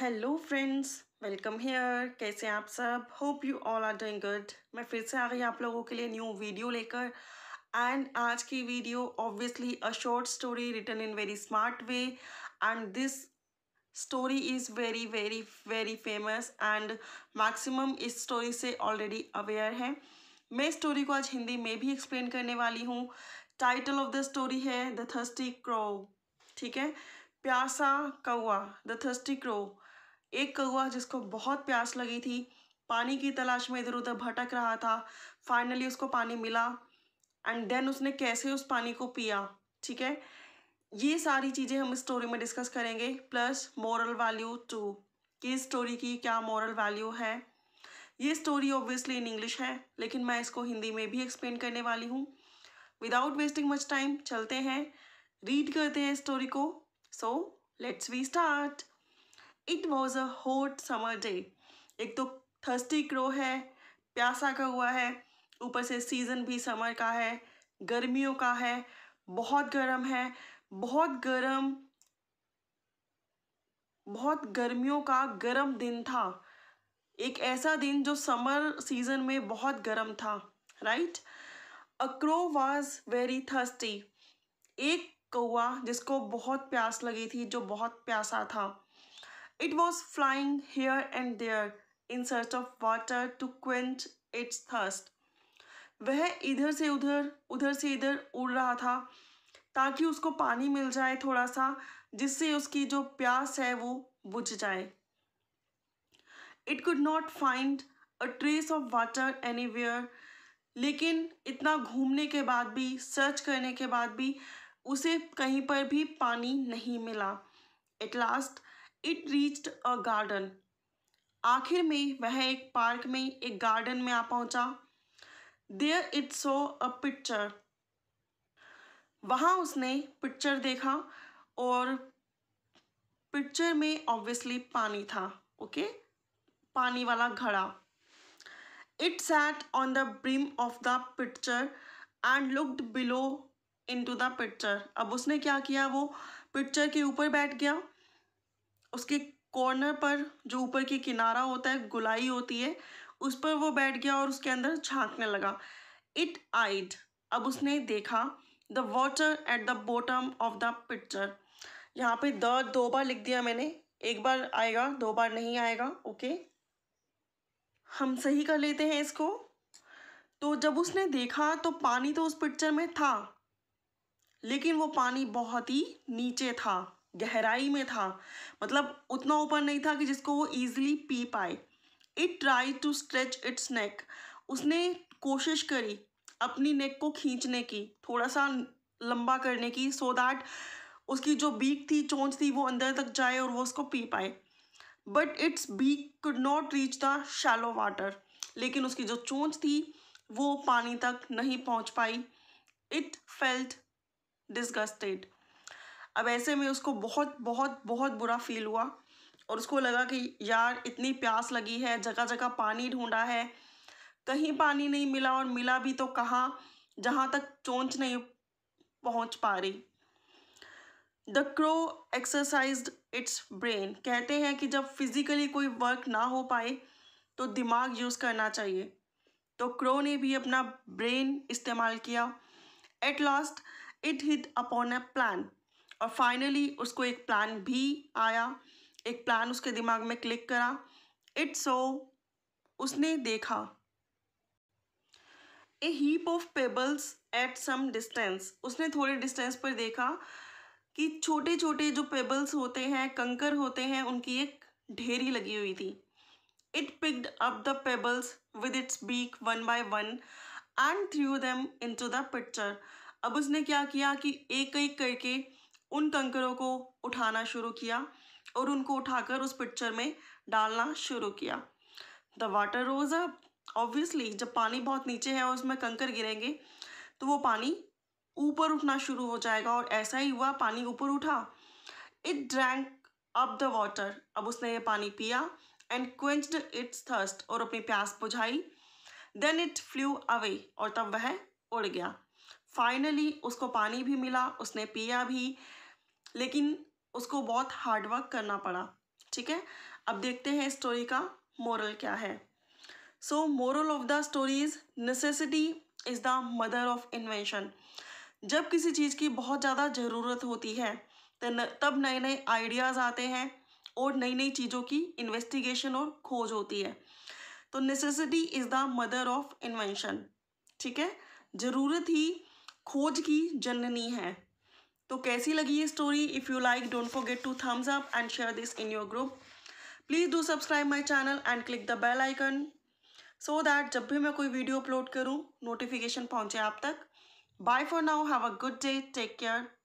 Hello friends welcome hair कैसे आप सब hope you all are doing good मैं फिर से आ गई आप लोगों के लिए न्यू वीडियो लेकर एंड आज की video obviously a short story written in very smart way and this story is very very very famous and maximum इस स्टोरी से ऑलरेडी अवेयर है मैं स्टोरी को आज हिंदी में भी एक्सप्लेन करने वाली हूँ टाइटल ऑफ द स्टोरी है द थर्स्टी क्रो ठीक है प्यासा कौआ द थर्स्टी क्रो एक कौआ जिसको बहुत प्यास लगी थी पानी की तलाश में इधर उधर भटक रहा था फाइनली उसको पानी मिला एंड देन उसने कैसे उस पानी को पिया ठीक है ये सारी चीज़ें हम स्टोरी में डिस्कस करेंगे प्लस मॉरल वैल्यू टू कि इस स्टोरी की क्या मॉरल वैल्यू है ये स्टोरी ऑब्वियसली इन इंग्लिश है लेकिन मैं इसको हिंदी में भी एक्सप्लेन करने वाली हूँ विदाउट वेस्टिंग मच टाइम चलते हैं रीड करते हैं स्टोरी को so let's we start it was a hot summer day एक तो थर्स्टी क्रो है प्यासा का हुआ है ऊपर से सीज़न भी समर का है गर्मियों का है बहुत गर्म है बहुत गर्म बहुत गर्मियों का गर्म दिन था एक ऐसा दिन जो समर सीजन में बहुत गर्म था right a crow was very thirsty एक कौआ जिसको बहुत प्यास लगी थी जो बहुत प्यासा था It was flying here and there in search of water to quench its thirst. वह इधर से उधर उधर से इधर उड़ रहा था ताकि उसको पानी मिल जाए थोड़ा सा जिससे उसकी जो प्यास है वो बुझ जाए it could not find a trace of water any लेकिन इतना घूमने के बाद भी सर्च करने के बाद भी उसे कहीं पर भी पानी नहीं मिला at last it reached a garden आखिर में वह एक पार्क में एक गार्डन में आ पहुंचा there it saw a pitcher वहां उसने पिक्चर देखा और पिक्चर में ऑब्वियसली पानी था ओके okay? पानी वाला घड़ा it sat on the brim of the pitcher and looked below into the pitcher अब उसने क्या किया वो पिक्चर के ऊपर बैठ गया उसके कॉर्नर पर जो ऊपर की किनारा होता है गुलाई होती है उस पर वो बैठ गया और उसके अंदर झांकने लगा इट आइड अब उसने देखा the water at the bottom of the pitcher यहाँ पे द दो बार लिख दिया मैंने एक बार आएगा दो बार नहीं आएगा ओके हम सही कर लेते हैं इसको तो जब उसने देखा तो पानी तो उस पिक्चर में था लेकिन वो पानी बहुत ही नीचे था गहराई में था मतलब उतना ऊपर नहीं था कि जिसको वो ईजिली पी पाए it try to stretch its neck उसने कोशिश करी अपनी नेक को खींचने की थोड़ा सा लंबा करने की सो so दैट उसकी जो बीक थी चोंच थी वो अंदर तक जाए और वो उसको पी पाए but its beak could not reach the shallow water लेकिन उसकी जो चोंच थी वो पानी तक नहीं पहुंच पाई इट फेल्ट डिस्गस्टेड अब ऐसे में उसको बहुत बहुत बहुत बुरा फील हुआ और उसको लगा कि यार इतनी प्यास लगी है जगह जगह पानी ढूंढा है कहीं पानी नहीं मिला और मिला भी तो कहाँ जहाँ तक चोंच नहीं पहुँच पा रही the crow exercise its brain कहते हैं कि जब फिज़िकली कोई वर्क ना हो पाए तो दिमाग यूज़ करना चाहिए तो क्रो ने भी अपना ब्रेन इस्तेमाल किया at last it hit upon a plan और फाइनली उसको एक प्लान भी आया एक प्लान उसके दिमाग में क्लिक करा इट्स सो उसने देखा a heap of pebbles at some distance उसने थोड़े डिस्टेंस पर देखा कि छोटे छोटे जो पेबल्स होते हैं कंकर होते हैं उनकी एक ढेरी लगी हुई थी it picked up the pebbles with its beak one by one and threw them into the pitcher अब उसने क्या किया कि एक एक करके उन कंकरों को उठाना शुरू किया और उनको उठाकर उस पिक्चर में डालना शुरू किया the water rose up obviously जब पानी बहुत नीचे है और उसमें कंकर गिरेंगे तो वो पानी ऊपर उठना शुरू हो जाएगा और ऐसा ही हुआ पानी ऊपर उठा it drank up the water अब उसने ये पानी पिया एंड क्वेंच्ड इट्स थर्स्ट और अपनी प्यास बुझाई देन इट फ्लू अवे और तब वह उड़ गया फाइनली उसको पानी भी मिला उसने पिया भी लेकिन उसको बहुत हार्डवर्क करना पड़ा ठीक है अब देखते हैं स्टोरी का मोरल क्या है so moral of the story is necessity is the mother of invention जब किसी चीज़ की बहुत ज़्यादा ज़रूरत होती है तो तब नए नए आइडियाज़ आते हैं और नई नई चीज़ों की इन्वेस्टिगेशन और खोज होती है तो necessity is the mother of invention ठीक है ज़रूरत ही खोज की जननी है तो कैसी लगी ये story if you like don't forget to thumbs up and share this in your group please do subscribe my channel and click the bell icon so that जब भी मैं कोई वीडियो अपलोड करूँ नोटिफिकेशन पहुँचे आप तक bye for now have a good day take care